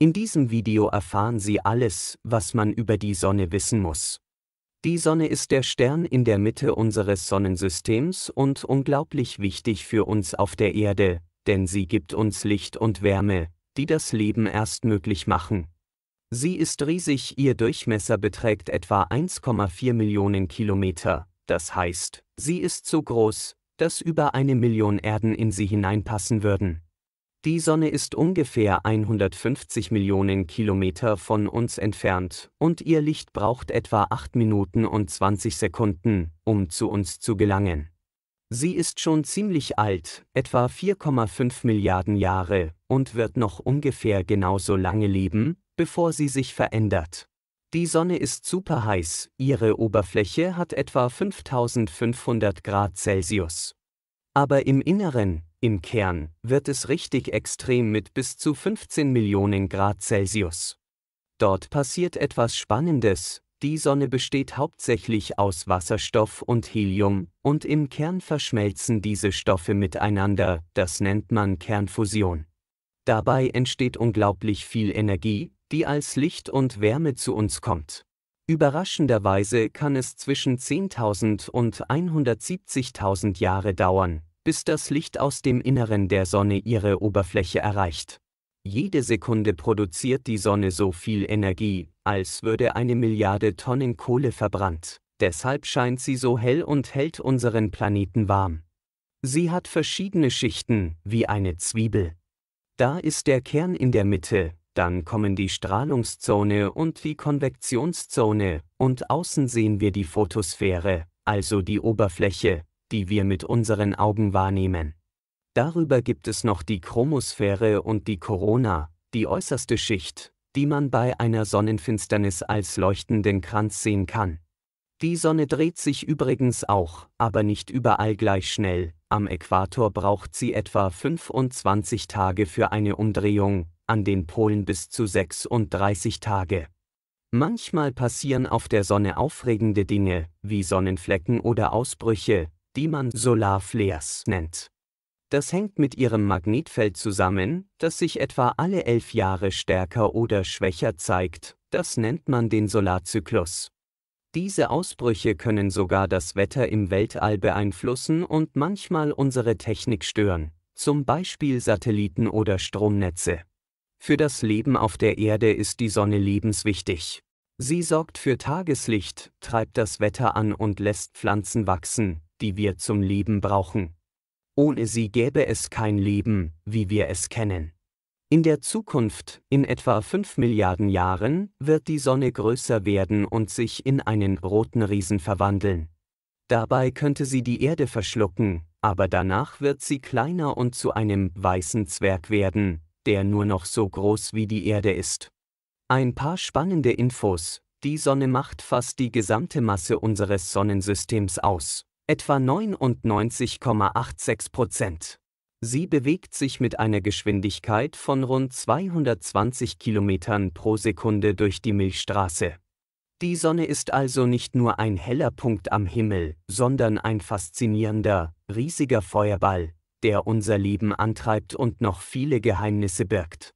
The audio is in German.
In diesem Video erfahren Sie alles, was man über die Sonne wissen muss. Die Sonne ist der Stern in der Mitte unseres Sonnensystems und unglaublich wichtig für uns auf der Erde, denn sie gibt uns Licht und Wärme, die das Leben erst möglich machen. Sie ist riesig, ihr Durchmesser beträgt etwa 1,4 Millionen Kilometer, das heißt, sie ist so groß, dass über eine Million Erden in sie hineinpassen würden. Die Sonne ist ungefähr 150 Millionen Kilometer von uns entfernt und ihr Licht braucht etwa 8 Minuten und 20 Sekunden, um zu uns zu gelangen. Sie ist schon ziemlich alt, etwa 4,5 Milliarden Jahre, und wird noch ungefähr genauso lange leben, bevor sie sich verändert. Die Sonne ist super heiß, ihre Oberfläche hat etwa 5500 Grad Celsius. Aber im Inneren, im Kern wird es richtig extrem mit bis zu 15 Millionen Grad Celsius. Dort passiert etwas Spannendes, die Sonne besteht hauptsächlich aus Wasserstoff und Helium, und im Kern verschmelzen diese Stoffe miteinander, das nennt man Kernfusion. Dabei entsteht unglaublich viel Energie, die als Licht und Wärme zu uns kommt. Überraschenderweise kann es zwischen 10.000 und 170.000 Jahre dauern, bis das Licht aus dem Inneren der Sonne ihre Oberfläche erreicht. Jede Sekunde produziert die Sonne so viel Energie, als würde eine Milliarde Tonnen Kohle verbrannt. Deshalb scheint sie so hell und hält unseren Planeten warm. Sie hat verschiedene Schichten, wie eine Zwiebel. Da ist der Kern in der Mitte, dann kommen die Strahlungszone und die Konvektionszone, und außen sehen wir die Photosphäre, also die Oberfläche, die wir mit unseren Augen wahrnehmen. Darüber gibt es noch die Chromosphäre und die Corona, die äußerste Schicht, die man bei einer Sonnenfinsternis als leuchtenden Kranz sehen kann. Die Sonne dreht sich übrigens auch, aber nicht überall gleich schnell. Am Äquator braucht sie etwa 25 Tage für eine Umdrehung, an den Polen bis zu 36 Tage. Manchmal passieren auf der Sonne aufregende Dinge, wie Sonnenflecken oder Ausbrüche, die man Solarflares nennt. Das hängt mit ihrem Magnetfeld zusammen, das sich etwa alle elf Jahre stärker oder schwächer zeigt, das nennt man den Solarzyklus. Diese Ausbrüche können sogar das Wetter im Weltall beeinflussen und manchmal unsere Technik stören, zum Beispiel Satelliten oder Stromnetze. Für das Leben auf der Erde ist die Sonne lebenswichtig. Sie sorgt für Tageslicht, treibt das Wetter an und lässt Pflanzen wachsen, die wir zum Leben brauchen. Ohne sie gäbe es kein Leben, wie wir es kennen. In der Zukunft, in etwa 5 Milliarden Jahren, wird die Sonne größer werden und sich in einen roten Riesen verwandeln. Dabei könnte sie die Erde verschlucken, aber danach wird sie kleiner und zu einem weißen Zwerg werden, der nur noch so groß wie die Erde ist. Ein paar spannende Infos. Die Sonne macht fast die gesamte Masse unseres Sonnensystems aus etwa 99,86 Prozent. Sie bewegt sich mit einer Geschwindigkeit von rund 220 Kilometern pro Sekunde durch die Milchstraße. Die Sonne ist also nicht nur ein heller Punkt am Himmel, sondern ein faszinierender, riesiger Feuerball, der unser Leben antreibt und noch viele Geheimnisse birgt.